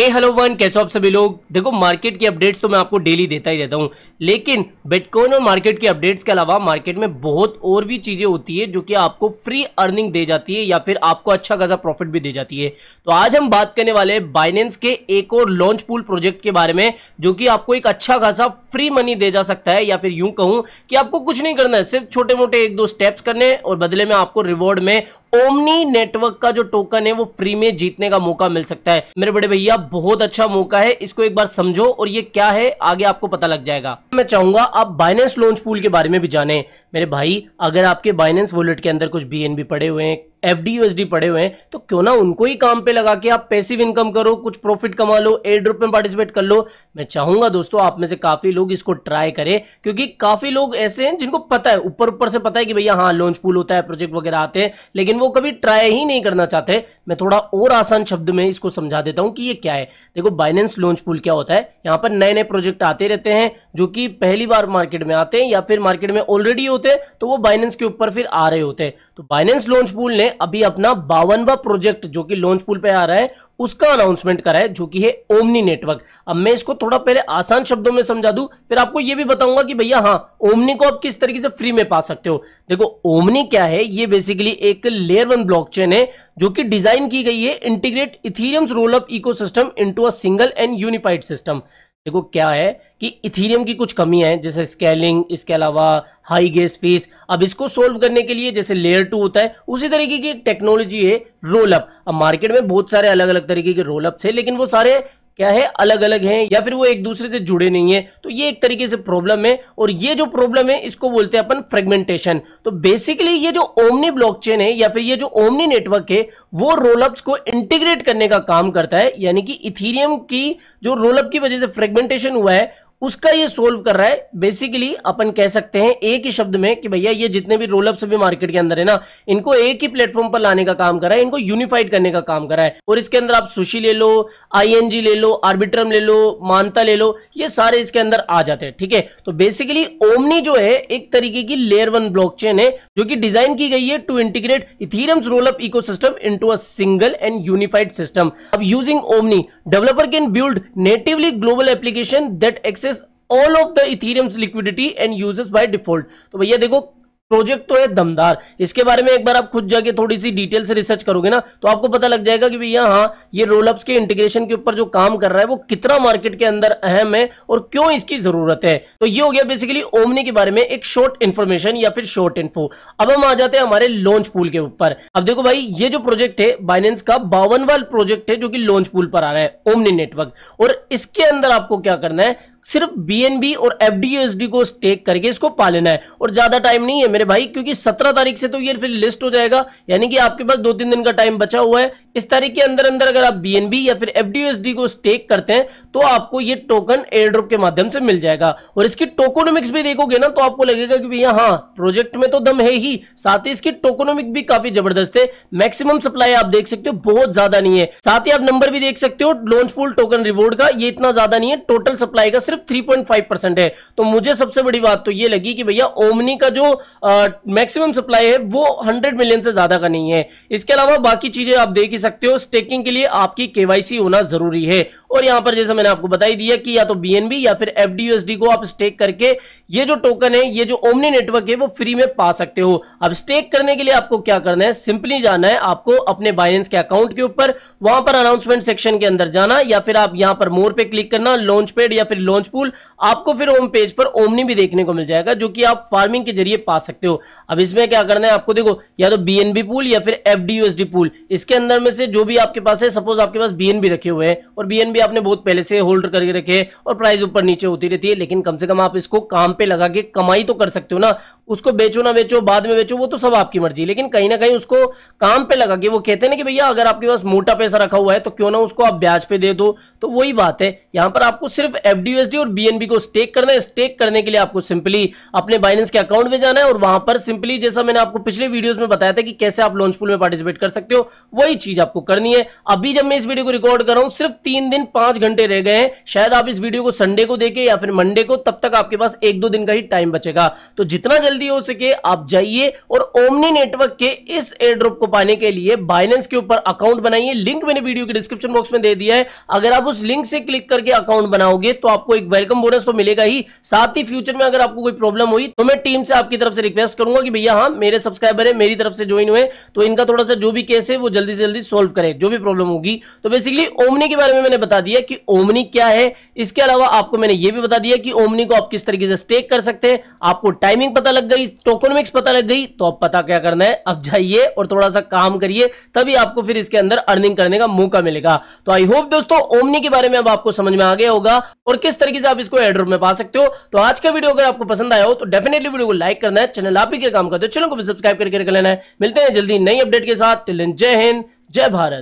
हे hello one कैसे हो आप सभी लोग देखो मार्केट की अपडेट्स तो मैं आपको डेली देता ही रहता हूँ लेकिन बिटकॉइन और मार्केट की अपडेट्स के अलावा मार्केट में बहुत और भी चीज़ें होती है जो कि आपको फ्री अर्निंग दे जाती है या फिर आपको अच्छा खासा प्रॉफिट भी दे जाती है तो आज हम बात करने वाले हैं बाइनेंस के एक और लॉन्च पूल प्रोजेक्ट के बारे में जो कि आपको एक अच्छा खासा फ्री मनी दे जा सकता है या फिर यूं कहूँ कि आपको कुछ नहीं करना है सिर्फ छोटे मोटे एक दो स्टेप्स करने और बदले में आपको रिवॉर्ड में ओमनी नेटवर्क का जो टोकन है वो फ्री में जीतने का मौका मिल सकता है मेरे बड़े भैया बहुत अच्छा मौका है इसको एक बार समझो और ये क्या है आगे आपको पता लग जाएगा मैं चाहूंगा आप बाइनेंस लॉन्च पूल के बारे में भी जाने मेरे भाई अगर आपके बाइनेंस वॉलेट के अंदर कुछ बी पड़े हुए हैं यूएसडी पड़े हुए हैं तो क्यों ना उनको ही काम पे लगा के आप पैसिव इनकम करो कुछ प्रॉफिट कमा लो एयर ड्रॉप में पार्टिसिपेट कर लो मैं चाहूंगा दोस्तों आप में से काफी लोग इसको ट्राई करें क्योंकि काफी लोग ऐसे हैं जिनको पता है ऊपर ऊपर से पता है कि भैया हाँ लॉन्च पूल होता है प्रोजेक्ट वगैरह आते हैं लेकिन वो कभी ट्राई ही नहीं करना चाहते मैं थोड़ा और आसान शब्द में इसको समझा देता हूँ कि ये क्या है देखो बाइनेंस लॉन्च पुल क्या होता है यहाँ पर नए नए प्रोजेक्ट आते रहते हैं जो कि पहली बार मार्केट में आते हैं या फिर मार्केट में ऑलरेडी होते हैं तो वो बाइनेंस के ऊपर फिर आ रहे होते हैं तो बाइनेंस लॉन्च पुल ने अभी अपना बावनवा प्रोजेक्ट जो कि लॉन्च पुल पे आ रहा है उसका अनाउंसमेंट करा है जो कि है ओमनी नेटवर्क अब मैं इसको थोड़ा पहले आसान शब्दों में समझा दूं फिर आपको यह भी बताऊंगा कि भैया हाँ ओमनी को आप किस तरीके से फ्री में पा सकते हो देखो ओमनी क्या है ये बेसिकली एक लेयर वन ब्लॉकचेन है जो कि डिजाइन की गई है integrate Ethereum roll up system into a single and unified system देखो क्या है कि इथीरियम की कुछ कमी है जैसे स्केलिंग इसके अलावा हाई गेस फीस अब इसको सोल्व करने के लिए जैसे लेयर टू होता है उसी तरीके की एक टेक्नोलॉजी है रोल अप अब मार्केट में बहुत सारे अलग अलग तरीके के रोलअप्स है लेकिन वो सारे क्या है अलग अलग हैं या फिर वो एक दूसरे से जुड़े नहीं है तो ये एक तरीके से प्रॉब्लम है और ये जो प्रॉब्लम है इसको बोलते हैं अपन फ्रेगमेंटेशन तो बेसिकली ये जो ओमनी ब्लॉकचेन है या फिर ये जो ओमनी नेटवर्क है वो रोलअप्स को इंटीग्रेट करने का काम करता है यानी कि इथीरियम की जो रोलअप की वजह से फ्रेगमेंटेशन हुआ है उसका ये सोल्व कर रहा है बेसिकली अपन कह सकते हैं एक ही शब्द में कि भैया ये जितने भी रोल अप्स मार्केट के अंदर है ना इनको एक ही प्लेटफॉर्म पर लाने का काम कर रहा है इनको यूनिफाइड करने का काम कर रहा है और इसके अंदर आप सुशी ले लो आईएनजी ले लो आर्बिट्रम ले लो मानता ले लो ये सारे इसके अंदर आ जाते हैं ठीक है तो बेसिकली ओमनी जो है एक तरीके की लेयर वन ब्लॉक है जो कि डिजाइन की गई है to integrate Ethereum's roll ecosystem a single and unified system अब using Omni developer can build natively global application that access all of the Ethereum liquidity and uses by default तो भैया देखो project तो है दमदार इसके बारे में एक बार आप खुद जाके थोड़ी सी डिटेल से रिसर्च करोगे ना तो आपको पता लग जाएगा कि भैया हाँ ये रोलअप्स के इंटीग्रेशन के ऊपर जो काम कर रहा है वो कितना मार्केट के अंदर अहम है और क्यों इसकी जरूरत है तो ये हो गया बेसिकली ओमनी के बारे में एक शॉर्ट इन्फॉर्मेशन या फिर शॉर्ट इन्फो अब हम आ जाते हैं हमारे लॉन्च पुल के ऊपर अब देखो भाई ये जो प्रोजेक्ट है बाइनेंस का बावनवाल प्रोजेक्ट है जो कि लॉन्च पुल पर आ रहा है ओमनी नेटवर्क और इसके अंदर आपको क्या करना है सिर्फ बीएनबी और एफडीयूएसडी को स्टेक करके इसको पा लेना है और ज्यादा टाइम नहीं है मेरे भाई क्योंकि सत्रह तारीख से तो ये फिर लिस्ट हो जाएगा यानी कि आपके पास दो तीन दिन का टाइम बचा हुआ है इस तारीख के अंदर अंदर अगर आप BNB या फिर FDUSD को स्टेक करते हैं तो आपको ये टोकन एयरड्रॉप के माध्यम से मिल जाएगा और इसकी टोकोनोमिक्स भी देखोगे ना तो आपको लगेगा कि भैया हाँ प्रोजेक्ट में तो दम है ही साथ ही इसकी टोकोनोमिक भी काफी जबरदस्त है मैक्सिमम सप्लाई आप देख सकते हो बहुत ज्यादा नहीं है साथ ही आप नंबर भी देख सकते हो लॉन्च फुल टोकन रिवॉर्ड का ये इतना ज्यादा नहीं है टोटल सप्लाई का सिर्फ फाइव परसेंट है तो मुझे सबसे बड़ी बात तो ये लगी कि भैया ओमनी का जो मैक्सिमम सप्लाई है वो हंड्रेड मिलियन से ज्यादा का नहीं है इसके अलावा बाकी चीजें आप देख सकते हो स्टेकिंग के लिए आपकी केवाईसी होना जरूरी है और यहां पर जैसे मैंने आपको बताई दिया कि या तो बीएनबी या फिर एफडीयूएसडी को आप स्टेक करके ये जो टोकन है ये जो ओमनी नेटवर्क है वो फ्री में पा सकते हो अब स्टेक करने के लिए आपको क्या करना है सिंपली जाना है आपको अपने बाइनेंस के अकाउंट के ऊपर वहां पर अनाउंसमेंट सेक्शन के अंदर जाना या फिर आप यहां पर मोर पे क्लिक करना लॉन्च पेड या फिर लॉन्च पूल आपको फिर होम पेज पर ओमनी भी देखने को मिल जाएगा जो कि आप फार्मिंग के जरिए पा सकते हो अब इसमें क्या करना है आपको देखो या तो बीएनबी पूल या फिर एफडीयूएसडी पूल इसके अंदर में में से जो भी आपके पास है सपोज आपके पास बीएनबी रखे हुए हैं और बीएनबी आपने बहुत पहले से होल्ड करके रखे हैं और प्राइस ऊपर नीचे होती रहती है लेकिन कम से कम आप इसको काम पे लगा के कमाई तो कर सकते हो ना उसको बेचो ना बेचो बाद में बेचो वो तो सब आपकी मर्जी लेकिन कहीं ना कहीं उसको काम पे लगा के वो कहते ना कि भैया अगर आपके पास मोटा पैसा रखा हुआ है तो क्यों ना उसको आप ब्याज पे दे दो तो वही बात है यहां पर आपको सिर्फ एफडीयूएसडी और बीएनबी को स्टेक करना है स्टेक करने के लिए आपको सिंपली अपने बाइनेंस के अकाउंट में जाना है और वहां पर सिंपली जैसा मैंने आपको पिछले वीडियोस में बताया था कि कैसे आप लॉन्च पूल में पार्टिसिपेट कर सकते हो वही चीज आपको करनी है अभी जब मैं इस वीडियो को रिकॉर्ड कर रहा हूं सिर्फ तीन दिन पांच घंटे रह गए हैं शायद आप इस वीडियो को संडे को देखें या फिर मंडे को तब तक आपके पास एक दो दिन का ही टाइम बचेगा तो जितना जल्दी हो सके आप जाइए और ओमनी नेटवर्क के इस एड्रोप को पाने के लिए बाइनेंस के ऊपर अकाउंट बनाइए लिंक मैंने वीडियो के डिस्क्रिप्शन बॉक्स में दे दिया है अगर आप उस लिंक से क्लिक करके अकाउंट बनाओगे तो आपको एक वेलकम बोनस तो मिलेगा ही साथ ही फ्यूचर में अगर आपको कोई प्रॉब्लम हुई तो मैं टीम से आपकी तरफ से रिक्वेस्ट करूंगा कि भैया हाँ मेरे सब्सक्राइबर है मेरी तरफ से ज्वाइन हुए तो इनका थोड़ा सा जो भी केस है वो जल्दी से जल्दी सॉल्व करें जो भी प्रॉब्लम होगी तो बेसिकली ओमनी के बारे में मैंने बता दिया कि ओमनी क्या है इसके अलावा आपको मैंने ये भी बता दिया कि ओमनी को आप किस तरीके से स्टेक कर सकते हैं आपको टाइमिंग पता लग गई टोकोनोमिक्स पता लग गई तो आप पता क्या करना है अब जाइए और थोड़ा सा काम करिए तभी आपको फिर इसके अंदर अर्निंग करने का मौका मिलेगा तो आई होप दोस्तों ओमनी के बारे में अब आपको समझ में आ गया होगा और किस तरीके से आप इसको एड्रोप में पा सकते हो तो आज का वीडियो अगर आपको पसंद आया हो तो डेफिनेटली वीडियो को लाइक करना है चैनल आप ही के काम करते हो चैनल को भी सब्सक्राइब करके कर लेना है मिलते हैं जल्दी नई अपडेट के साथ जय हिंद जय भारत